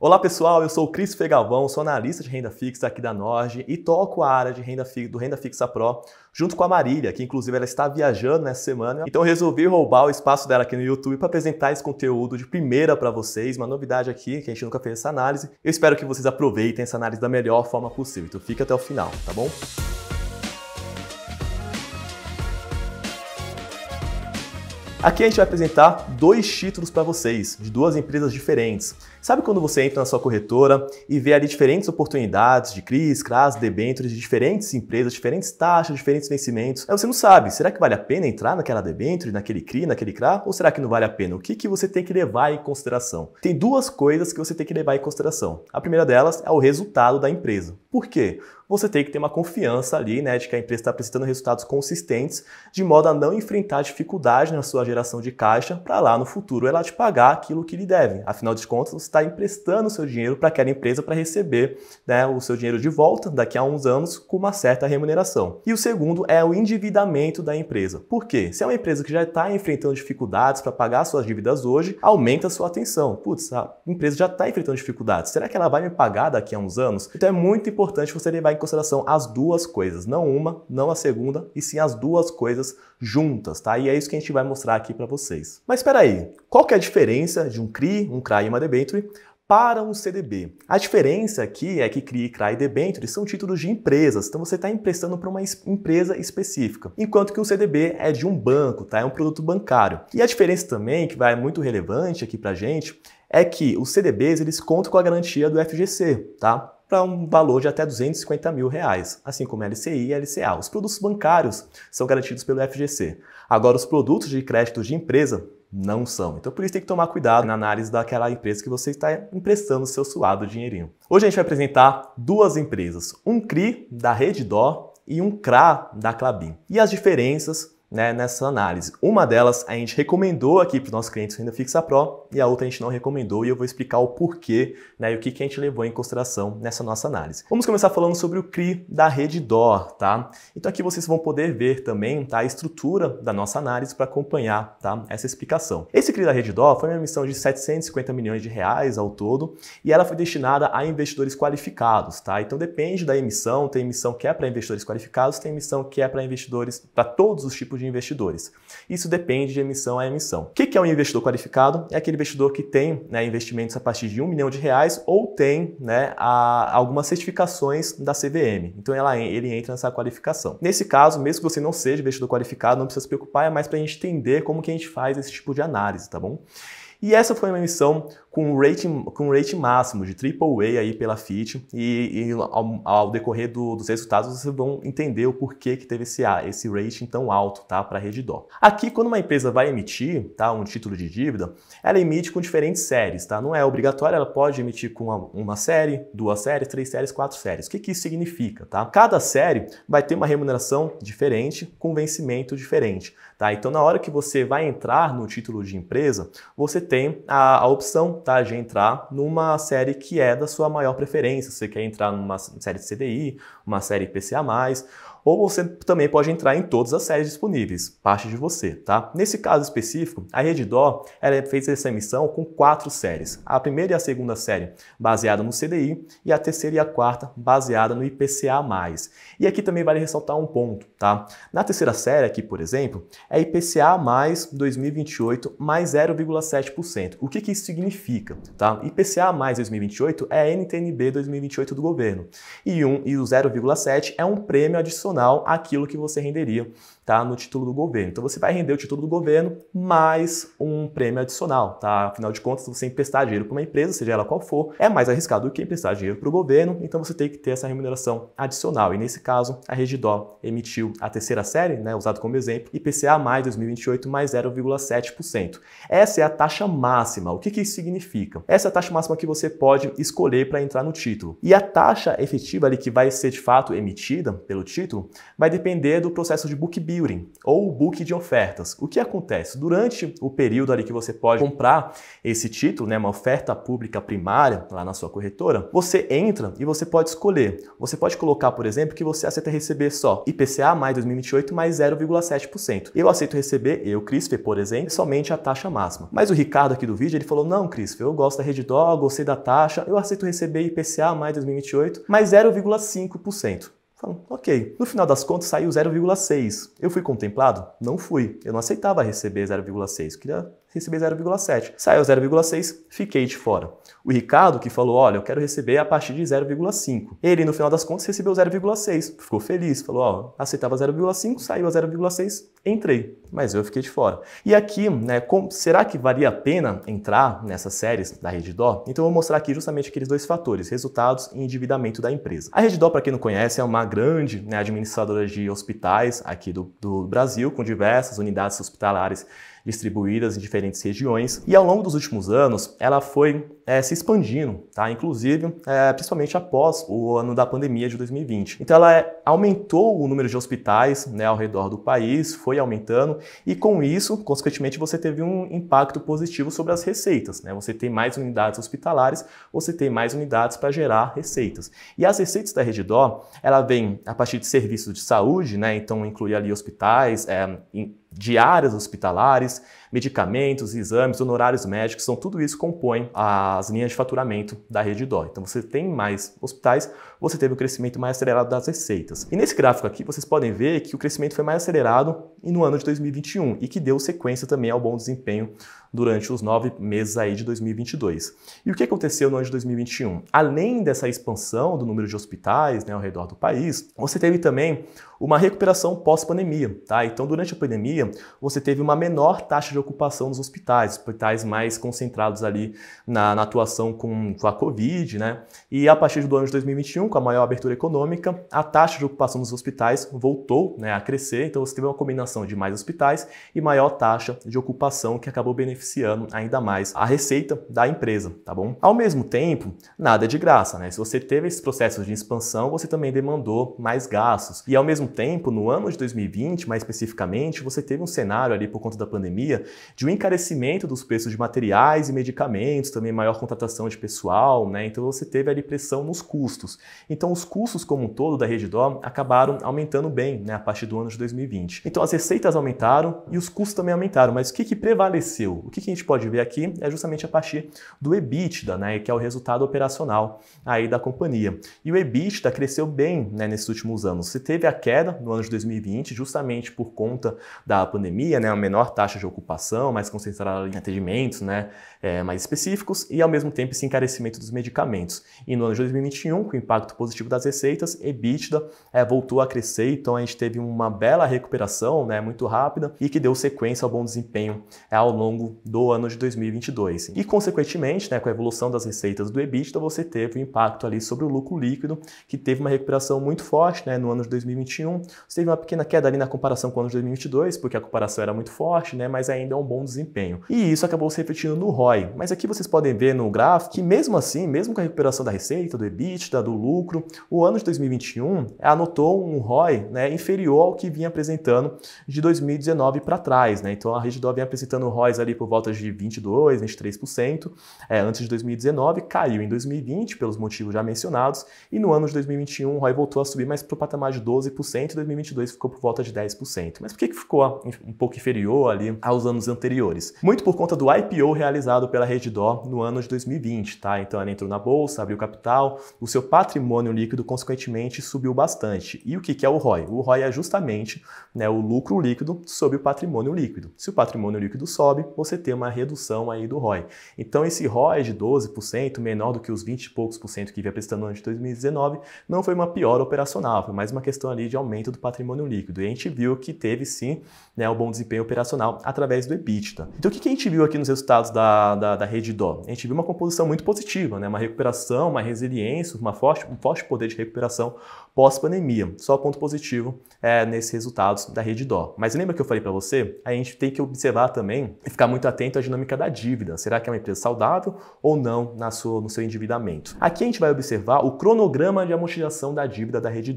Olá pessoal, eu sou o Cris Fegalvão, sou analista de renda fixa aqui da Norge e toco a área de renda do Renda Fixa Pro junto com a Marília, que inclusive ela está viajando nessa semana. Então eu resolvi roubar o espaço dela aqui no YouTube para apresentar esse conteúdo de primeira para vocês, uma novidade aqui que a gente nunca fez essa análise. Eu espero que vocês aproveitem essa análise da melhor forma possível. Então fica até o final, tá bom? Aqui a gente vai apresentar dois títulos para vocês, de duas empresas diferentes. Sabe quando você entra na sua corretora e vê ali diferentes oportunidades de CRIs, CRAS, debêntures de diferentes empresas, diferentes taxas, diferentes vencimentos? Aí você não sabe, será que vale a pena entrar naquela debenture, naquele CRI, naquele CRA? Ou será que não vale a pena? O que, que você tem que levar em consideração? Tem duas coisas que você tem que levar em consideração. A primeira delas é o resultado da empresa. Por quê? Você tem que ter uma confiança ali, né, de que a empresa está apresentando resultados consistentes, de modo a não enfrentar dificuldade na sua geração de caixa, para lá no futuro ela te pagar aquilo que lhe deve. Afinal de contas, está emprestando seu dinheiro para aquela empresa para receber né, o seu dinheiro de volta daqui a uns anos com uma certa remuneração. E o segundo é o endividamento da empresa. Por quê? Se é uma empresa que já está enfrentando dificuldades para pagar suas dívidas hoje, aumenta a sua atenção. Putz, a empresa já está enfrentando dificuldades. Será que ela vai me pagar daqui a uns anos? Então é muito importante você levar em consideração as duas coisas, não uma, não a segunda, e sim as duas coisas juntas, tá? E é isso que a gente vai mostrar aqui para vocês. Mas espera aí, qual que é a diferença de um CRI, um CRA e uma debênture para um CDB. A diferença aqui é que CRI, CRA e debêntures são títulos de empresas, então você está emprestando para uma empresa específica, enquanto que o CDB é de um banco, tá? é um produto bancário. E a diferença também, que vai muito relevante aqui para gente, é que os CDBs eles contam com a garantia do FGC, tá? para um valor de até 250 mil reais, assim como LCI e LCA. Os produtos bancários são garantidos pelo FGC. Agora, os produtos de crédito de empresa não são. Então, por isso tem que tomar cuidado na análise daquela empresa que você está emprestando seu suado dinheirinho. Hoje a gente vai apresentar duas empresas, um CRI da Rede Dó e um CRA da Clabin. E as diferenças né, nessa análise. Uma delas a gente recomendou aqui para os nossos clientes Renda Fixa Pro e a outra a gente não recomendou e eu vou explicar o porquê né, e o que, que a gente levou em consideração nessa nossa análise. Vamos começar falando sobre o CRI da Dor, tá? Então aqui vocês vão poder ver também tá, a estrutura da nossa análise para acompanhar tá, essa explicação. Esse CRI da Rede Dor foi uma emissão de 750 milhões de reais ao todo e ela foi destinada a investidores qualificados, tá? Então depende da emissão, tem emissão que é para investidores qualificados, tem emissão que é para investidores para todos os tipos de investidores. Isso depende de emissão a emissão. O que é um investidor qualificado? É aquele investidor que tem né, investimentos a partir de um milhão de reais ou tem né, a, algumas certificações da CVM. Então ela, ele entra nessa qualificação. Nesse caso, mesmo que você não seja investidor qualificado, não precisa se preocupar, é mais para a gente entender como que a gente faz esse tipo de análise, tá bom? E essa foi uma emissão com um rating, com um rating máximo de AAA aí pela FIT e, e ao, ao, decorrer do, dos resultados vocês vão entender o porquê que teve esse, esse rating tão alto tá, para a Redditor. Aqui, quando uma empresa vai emitir tá, um título de dívida, ela emite com diferentes séries, tá? não é obrigatório, ela pode emitir com uma, uma série, duas séries, três séries, quatro séries. O que, que isso significa? Tá? Cada série vai ter uma remuneração diferente, com vencimento diferente. Tá? Então, na hora que você vai entrar no título de empresa, você tem a, a opção vantagem é entrar numa série que é da sua maior preferência. Você quer entrar numa série de CDI, uma série PCA+, ou você também pode entrar em todas as séries disponíveis, parte de você, tá? Nesse caso específico, a Redditor ela fez essa emissão com quatro séries. A primeira e a segunda série baseada no CDI e a terceira e a quarta baseada no IPCA+. E aqui também vale ressaltar um ponto, tá? Na terceira série aqui, por exemplo, é IPCA 2028 mais 0,7%. O que, que isso significa, tá? IPCA 2028 é a NTNB 2028 do governo. E, um, e o 0,7 é um prêmio adicional proporcional àquilo que você renderia tá, no título do governo. Então você vai render o título do governo mais um prêmio adicional, tá? Afinal de contas, você emprestar dinheiro para uma empresa, seja ela qual for, é mais arriscado do que emprestar dinheiro para o governo, então você tem que ter essa remuneração adicional. E nesse caso, a Regidó emitiu a terceira série, né, usado como exemplo, IPCA mais 2028 mais 0,7%. Essa é a taxa máxima. O que, que isso significa? Essa é a taxa máxima que você pode escolher para entrar no título. E a taxa efetiva ali que vai ser de fato emitida pelo título vai depender do processo de book build clearing ou o book de ofertas. O que acontece? Durante o período ali que você pode comprar esse título, né, uma oferta pública primária lá na sua corretora, você entra e você pode escolher. Você pode colocar, por exemplo, que você aceita receber só IPCA mais 2028 mais 0,7%. Eu aceito receber, eu, Crisfe, por exemplo, somente a taxa máxima. Mas o Ricardo aqui do vídeo, ele falou: "Não, Crisfe, eu gosto da Reddor, gostei da taxa, eu aceito receber IPCA mais 2028 mais 0,5%". Falam, ok. No final das contas saiu 0,6. Eu fui contemplado? Não fui. Eu não aceitava receber 0,6. Queria receber 0,7. Saiu 0,6, fiquei de fora. O Ricardo que falou, olha, eu quero receber a partir de 0,5. Ele, no final das contas, recebeu 0,6. Ficou feliz, falou, ó, aceitava 0,5, saiu a 0,6, entrei. Mas eu fiquei de fora. E aqui, né, com, será que valia a pena entrar nessas séries da Reddor Então eu vou mostrar aqui justamente aqueles dois fatores, resultados e endividamento da empresa. A Reddor para quem não conhece, é uma grande né, administradora de hospitais aqui do, do Brasil, com diversas unidades hospitalares distribuídas em diferentes regiões. E ao longo dos últimos anos, ela foi é, se expandindo, tá? inclusive, é, principalmente após o ano da pandemia de 2020. Então, ela é, aumentou o número de hospitais né, ao redor do país, foi aumentando, e com isso, consequentemente, você teve um impacto positivo sobre as receitas. Né? Você tem mais unidades hospitalares, você tem mais unidades para gerar receitas. E as receitas da Redidó, ela vem a partir de serviços de saúde, né? então inclui ali hospitais, é, diárias hospitalares, medicamentos, exames, honorários médicos, são então tudo isso compõe as linhas de faturamento da rede dó. Então você tem mais hospitais, você teve o um crescimento mais acelerado das receitas. E nesse gráfico aqui vocês podem ver que o crescimento foi mais acelerado no ano de 2021 e que deu sequência também ao bom desempenho durante os nove meses aí de 2022. E o que aconteceu no ano de 2021? Além dessa expansão do número de hospitais né, ao redor do país, você teve também uma recuperação pós-pandemia. Tá? Então, durante a pandemia, você teve uma menor taxa de ocupação dos hospitais, hospitais mais concentrados ali na, na atuação com, com, a Covid, né? E a partir do ano de 2021, com a maior abertura econômica, a taxa de ocupação dos hospitais voltou né, a crescer, então você teve uma combinação de mais hospitais e maior taxa de ocupação que acabou beneficiando ainda mais a receita da empresa, tá bom? Ao mesmo tempo, nada é de graça, né? Se você teve esses processos de expansão, você também demandou mais gastos. E ao mesmo tempo, no ano de 2020, mais especificamente, você teve um cenário ali por conta da pandemia de um encarecimento dos preços de materiais e medicamentos, também maior contratação de pessoal, né? Então você teve ali pressão nos custos. Então os custos como um todo da rede dom acabaram aumentando bem, né, a partir do ano de 2020. Então as receitas aumentaram e os custos também aumentaram, mas o que, que prevaleceu? O que, que a gente pode ver aqui é justamente a partir do EBITDA, né, que é o resultado operacional aí da companhia. E o EBITDA cresceu bem, né, nesses últimos anos. Você teve a queda no ano de 2020 justamente por conta da a pandemia, né, uma menor taxa de ocupação, mais concentrada em atendimentos né, é, mais específicos e, ao mesmo tempo, esse encarecimento dos medicamentos. E no ano de 2021, com o impacto positivo das receitas, EBITDA é, voltou a crescer, então a gente teve uma bela recuperação né, muito rápida e que deu sequência ao bom desempenho é, ao longo do ano de 2022. E, consequentemente, né, com a evolução das receitas do EBITDA, você teve o um impacto ali sobre o lucro líquido, que teve uma recuperação muito forte né, no ano de 2021. Você teve uma pequena queda ali na comparação com o ano de 2022, porque a comparação era muito forte, né? mas ainda é um bom desempenho. E isso acabou se refletindo no ROI. Mas aqui vocês podem ver no gráfico que mesmo assim, mesmo com a recuperação da receita, do EBITDA, do lucro, o ano de 2021 anotou um ROI né, inferior ao que vinha apresentando de 2019 para trás. Né? Então a Regidor vinha apresentando ROIs ali por volta de 22, 23% é, antes de 2019, caiu em 2020 pelos motivos já mencionados e no ano de 2021 o ROI voltou a subir mais para o patamar de 12% e 2022 ficou por volta de 10%. Mas por que, que ficou um pouco inferior ali aos anos anteriores. Muito por conta do IPO realizado pela Redditor no ano de 2020, tá? Então ela entrou na bolsa, abriu capital, o seu patrimônio líquido consequentemente subiu bastante. E o que é o ROI? O ROI é justamente né, o lucro líquido sobre o patrimônio líquido. Se o patrimônio líquido sobe, você tem uma redução aí do ROI. Então esse ROI de 12%, menor do que os 20 e poucos por cento que vinha prestando antes de 2019, não foi uma piora operacional, foi mais uma questão ali de aumento do patrimônio líquido. E a gente viu que teve sim né, o bom desempenho operacional através do EBITDA. Então, o que a gente viu aqui nos resultados da, da, da rede DO? A gente viu uma composição muito positiva, né, uma recuperação, uma resiliência, uma forte, um forte poder de recuperação pós-pandemia. Só ponto positivo é, nesses resultados da rede Mas lembra que eu falei para você? A gente tem que observar também e ficar muito atento à dinâmica da dívida. Será que é uma empresa saudável ou não na sua, no seu endividamento? Aqui a gente vai observar o cronograma de amortização da dívida da rede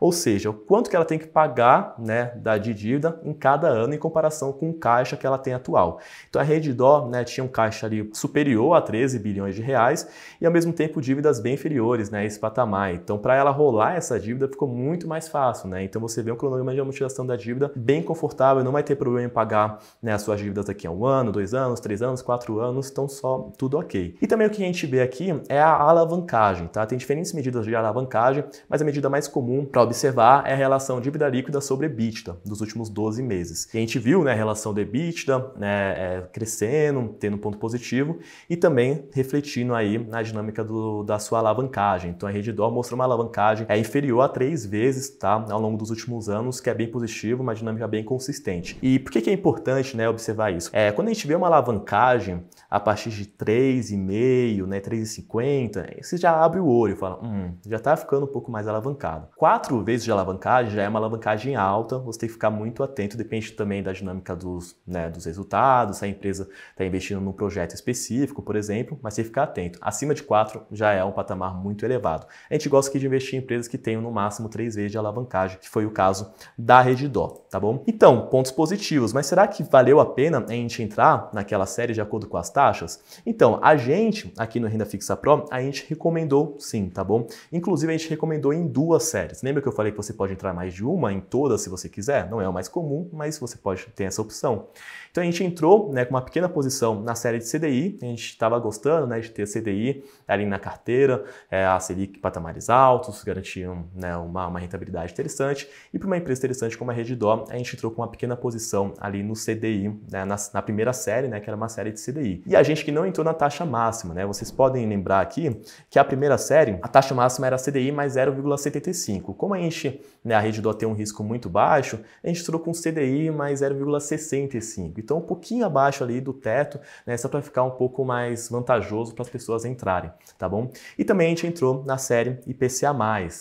Ou seja, o quanto que ela tem que pagar né, da, de dívida em cada ano em comparação com o caixa que ela tem atual. Então a rede né, tinha um caixa ali superior a 13 bilhões de reais e ao mesmo tempo dívidas bem inferiores, né, esse patamar. Então para ela rolar essa essa dívida ficou muito mais fácil, né? Então você vê um cronograma de amortização da dívida bem confortável, não vai ter problema em pagar né, as suas dívidas daqui a um ano, dois anos, três anos, quatro anos, então só tudo ok. E também o que a gente vê aqui é a alavancagem, tá? Tem diferentes medidas de alavancagem, mas a medida mais comum para observar é a relação dívida líquida sobre EBITDA dos últimos 12 meses. E a gente viu né, a relação do EBITDA né, é, crescendo, tendo um ponto positivo e também refletindo aí na dinâmica do, da sua alavancagem. Então a Redditor mostra uma alavancagem é inferior superior a três vezes tá, ao longo dos últimos anos, que é bem positivo, uma dinâmica bem consistente. E por que, que é importante né, observar isso? É, quando a gente vê uma alavancagem a partir de 3,5, né, 3,50, você já abre o olho e fala, hum, já está ficando um pouco mais alavancado. Quatro vezes de alavancagem já é uma alavancagem alta, você tem que ficar muito atento, depende também da dinâmica dos, né, dos resultados, se a empresa está investindo num projeto específico, por exemplo, mas tem que ficar atento. Acima de quatro já é um patamar muito elevado. A gente gosta aqui de investir em empresas que tenho no máximo três vezes de alavancagem, que foi o caso da Redidó, tá bom? Então, pontos positivos, mas será que valeu a pena a gente entrar naquela série de acordo com as taxas? Então, a gente, aqui no Renda Fixa Pro, a gente recomendou sim, tá bom? Inclusive, a gente recomendou em duas séries. Lembra que eu falei que você pode entrar mais de uma, em todas, se você quiser? Não é o mais comum, mas você pode ter essa opção. Então, a gente entrou né, com uma pequena posição na série de CDI, a gente estava gostando né, de ter CDI ali na carteira, é, a Selic patamares altos, garantiam né, uma, uma, rentabilidade interessante. E para uma empresa interessante como a Redidó, a gente entrou com uma pequena posição ali no CDI, né, na, na, primeira série, né, que era uma série de CDI. E a gente que não entrou na taxa máxima, né? Vocês podem lembrar aqui que a primeira série, a taxa máxima era CDI mais 0,75. Como a gente, né, a Redidó tem um risco muito baixo, a gente entrou com CDI mais 0,65. Então, um pouquinho abaixo ali do teto, né, só para ficar um pouco mais vantajoso para as pessoas entrarem, tá bom? E também a gente entrou na série IPCA+,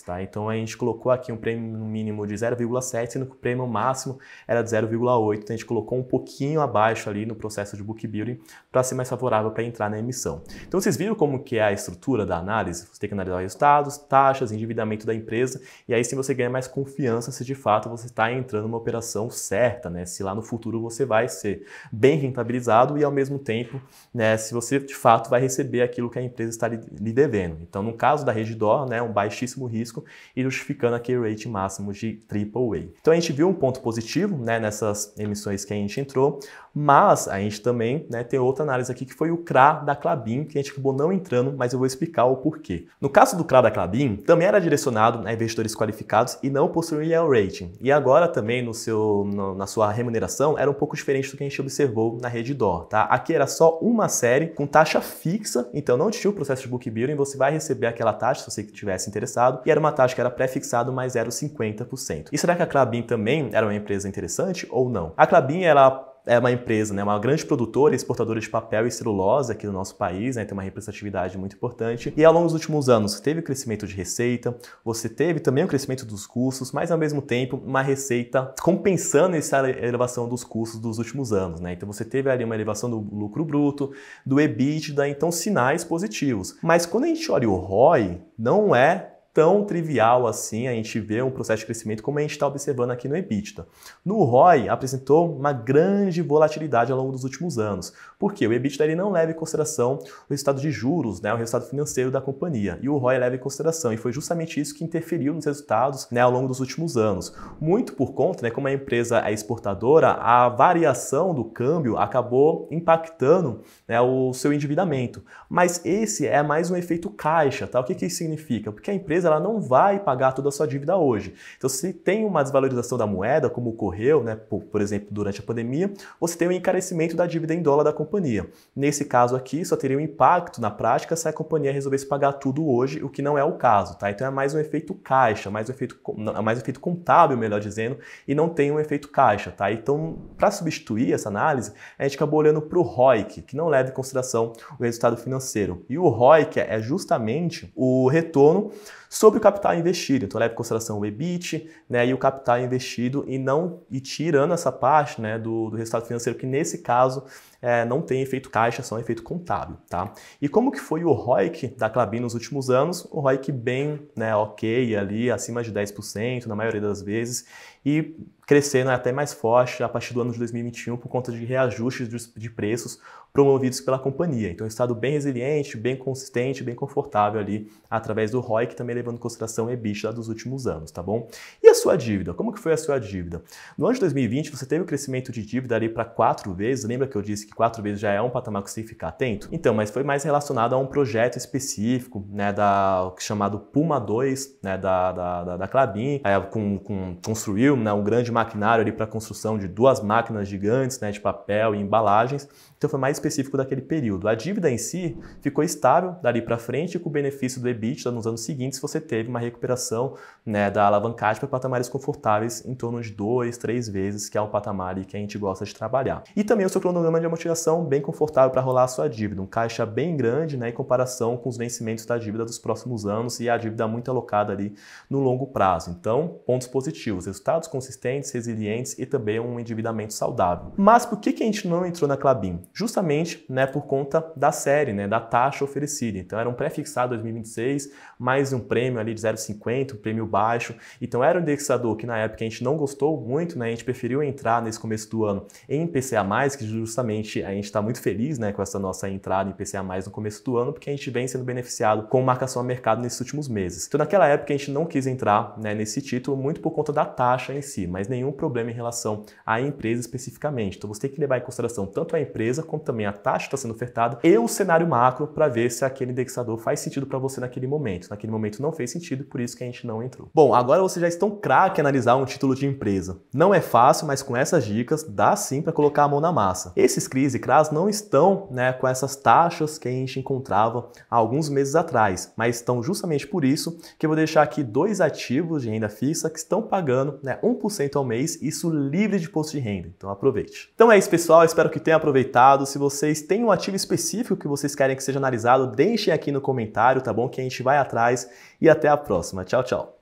tá? Então a gente colocou aqui um prêmio mínimo de 0,7, sendo que o prêmio máximo era de 0,8. Então a gente colocou um pouquinho abaixo ali no processo de book building para ser mais favorável para entrar na emissão. Então vocês viram como que é a estrutura da análise? Você tem que analisar resultados, taxas, endividamento da empresa, e aí sim você ganha mais confiança se de fato você está entrando numa operação certa, né? Se lá no futuro você vai ser bem rentabilizado e ao mesmo tempo, né, se você de fato vai receber aquilo que a empresa está lhe devendo. Então, no caso da Regidor né, um baixíssimo risco, e justificando aqui o máximo de AAA. Então a gente viu um ponto positivo né, nessas emissões que a gente entrou, mas a gente também né, tem outra análise aqui que foi o CRA da Clabin, que a gente acabou não entrando, mas eu vou explicar o porquê. No caso do CRA da Clabin, também era direcionado a investidores qualificados e não possuía o rating. E agora também no seu, no, na sua remuneração era um pouco diferente do que a gente observou na rede DOR. Tá? Aqui era só uma série com taxa fixa, então não tinha o processo de book building você vai receber aquela taxa se você estivesse interessado, e era uma taxa que era pré-fixada mais 0,50%. E será que a Clabin também era uma empresa interessante ou não? A Clabin, ela é uma empresa, né, uma grande produtora e exportadora de papel e celulose aqui no nosso país, né, tem uma representatividade muito importante. E ao longo dos últimos anos, teve crescimento de receita, você teve também o crescimento dos custos, mas ao mesmo tempo uma receita compensando essa elevação dos custos dos últimos anos. Né? Então você teve ali uma elevação do lucro bruto, do EBITDA, então sinais positivos. Mas quando a gente olha o ROI, não é tão trivial assim a gente ver um processo de crescimento como a gente está observando aqui no EBITDA. No ROI, apresentou uma grande volatilidade ao longo dos últimos anos, porque o EBITDA ele não leva em consideração o resultado de juros, né, o resultado financeiro da companhia, e o ROI leva em consideração, e foi justamente isso que interferiu nos resultados né, ao longo dos últimos anos. Muito por conta, né, como a empresa é exportadora, a variação do câmbio acabou impactando né, o seu endividamento. Mas esse é mais um efeito caixa, tá? O que, que isso significa? Porque a empresa empresa ela não vai pagar toda a sua dívida hoje. Então, se tem uma desvalorização da moeda, como ocorreu, né, por, por exemplo, durante a pandemia, você tem um encarecimento da dívida em dólar da companhia. Nesse caso aqui, só teria um impacto na prática se a companhia resolvesse pagar tudo hoje, o que não é o caso, tá? Então é mais um efeito caixa, mais um efeito, mais um efeito contábil, melhor dizendo, e não tem um efeito caixa, tá? Então, para substituir essa análise, a gente acabou olhando para o ROIC, que não leva em consideração o resultado financeiro. E o ROIC é justamente o retorno sobre o capital investido. Então, leva é em consideração o EBIT né, e o capital investido e não e tirando essa parte né, do, do resultado financeiro, que nesse caso é, não tem efeito caixa, só um efeito contábil. Tá? E como que foi o ROIC da Clabin nos últimos anos? O ROIC bem né, ok, ali acima de 10% na maioria das vezes e crescendo até mais forte a partir do ano de 2021 por conta de reajustes de preços promovidos pela companhia. Então, um estado bem resiliente, bem consistente, bem confortável ali através do ROI, que também levando em consideração o EBITDA dos últimos anos, tá bom? E a sua dívida? Como que foi a sua dívida? No ano de 2020, você teve o um crescimento de dívida ali para quatro vezes. Lembra que eu disse que quatro vezes já é um patamar que você tem que ficar atento? Então, mas foi mais relacionado a um projeto específico, né, da é chamado Puma 2, né, da, da, da, da Clabin, é, com, com construiu Brasil, né, um grande maquinário ali para a construção de duas máquinas gigantes né, de papel e embalagens. Então foi mais específico daquele período. A dívida em si ficou estável dali para frente com o benefício do EBITDA nos anos seguintes você teve uma recuperação né, da alavancagem para patamares confortáveis em torno de dois, três vezes, que é um patamar que a gente gosta de trabalhar. E também o seu cronograma de amortização bem confortável para rolar a sua dívida, um caixa bem grande né, em comparação com os vencimentos da dívida dos próximos anos e a dívida muito alocada ali no longo prazo. Então, pontos positivos, resultados resultados consistentes, resilientes e também um endividamento saudável. Mas por que, que a gente não entrou na Clabin? Justamente né, por conta da série, né, da taxa oferecida. Então era um pré-fixado 2026, mais um prêmio ali de 0,50, um prêmio baixo. Então era um indexador que na época a gente não gostou muito, né, a gente preferiu entrar nesse começo do ano em PCA+, que justamente a gente está muito feliz né, com essa nossa entrada em PCA+, no começo do ano, porque a gente vem sendo beneficiado com marcação a mercado nesses últimos meses. Então naquela época a gente não quis entrar né, nesse título muito por conta da taxa em si, mas nenhum problema em relação à empresa especificamente. Então você tem que levar em consideração tanto a empresa como também a taxa que está sendo ofertada e o cenário macro para ver se aquele indexador faz sentido para você naquele momento. Naquele momento não fez sentido, por isso que a gente não entrou. Bom, agora vocês já estão craque analisar um título de empresa. Não é fácil, mas com essas dicas dá sim para colocar a mão na massa. Esses CRIs e CRAs não estão né, com essas taxas que a gente encontrava há alguns meses atrás, mas estão justamente por isso que eu vou deixar aqui dois ativos de renda fixa que estão pagando né, 1% ao mês, isso livre de imposto de renda. Então aproveite. Então é isso, pessoal. Espero que tenham aproveitado. Se vocês têm um ativo específico que vocês querem que seja analisado, deixem aqui no comentário, tá bom? Que a gente vai atrás. E até a próxima. Tchau, tchau.